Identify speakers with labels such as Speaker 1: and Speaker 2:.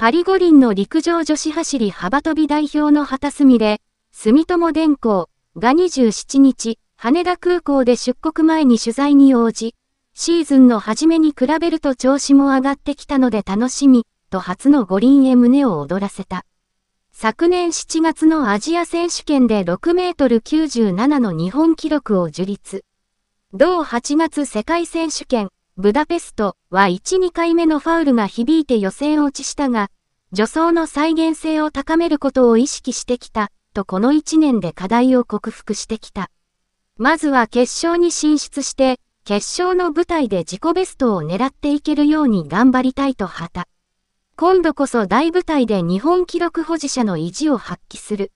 Speaker 1: パリ五輪の陸上女子走り幅跳び代表の畑すみれ、住友電工が27日、羽田空港で出国前に取材に応じ、シーズンの初めに比べると調子も上がってきたので楽しみ、と初の五輪へ胸を躍らせた。昨年7月のアジア選手権で6メートル97の日本記録を樹立。同8月世界選手権、ブダペストは1、2回目のファウルが響いて予選落ちしたが、助走の再現性を高めることを意識してきた、とこの1年で課題を克服してきた。まずは決勝に進出して、決勝の舞台で自己ベストを狙っていけるように頑張りたいと旗。今度こそ大舞台で日本記録保持者の意地を発揮する。